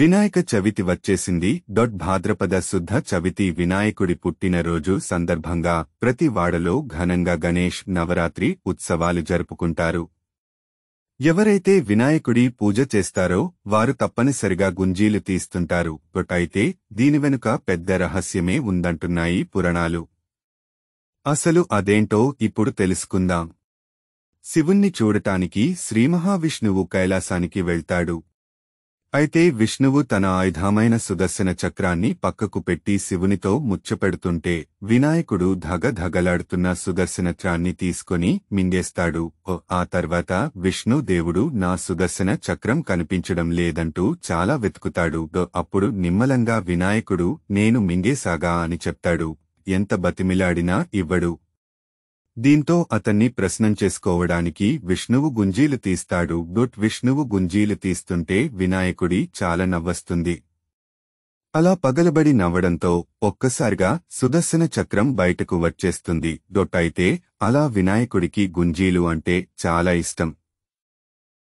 వినాయక చవితి వచ్చేసింది డొట్ భాద్రపద శుద్ధ చవితి వినాయకుడి పుట్టినరోజు సందర్భంగా ప్రతి వాడలో ఘనంగా గణేష్ నవరాత్రి ఉత్సవాలు జరుపుకుంటారు ఎవరైతే వినాయకుడి పూజ చేస్తారో వారు తప్పనిసరిగా గుంజీలు తీస్తుంటారు అయితే దీని వెనుక పెద్ద రహస్యమే ఉందంటున్నాయి పురాణాలు అసలు అదేంటో ఇప్పుడు తెలుసుకుందాం శివుణ్ణి చూడటానికి శ్రీమహావిష్ణువు కైలాసానికి వెళ్తాడు అయితే విష్ణువు తన ఆయుధమైన సుదర్శన చక్రాన్ని పక్కకు పెట్టి శివునితో ముచ్చపెడుతుంటే వినాయకుడు ధగ ధగలాడుతున్న సుదర్శనత్రాన్ని తీసుకుని మింగేస్తాడు ఆ తర్వాత విష్ణు దేవుడు నా సుదర్శన చక్రం కనిపించడం లేదంటూ చాలా వెతుకుతాడు అప్పుడు నిమ్మలంగా వినాయకుడు నేను మింగేసాగా అని చెప్తాడు ఎంత బతిమిలాడినా ఇవ్వడు దీంతో అతన్ని ప్రశ్నం చేసుకోవడానికి విష్ణువు గుంజీలు తీస్తాడు డొట్ విష్ణువు గుంజీలు తీస్తుంటే వినాయకుడి చాలా నవ్వస్తుంది అలా పగలబడి నవ్వడంతో ఒక్కసారిగా సుదర్శన చక్రం బయటకు వచ్చేస్తుంది డొట్ అయితే అలా వినాయకుడికి గుంజీలు అంటే చాలా ఇష్టం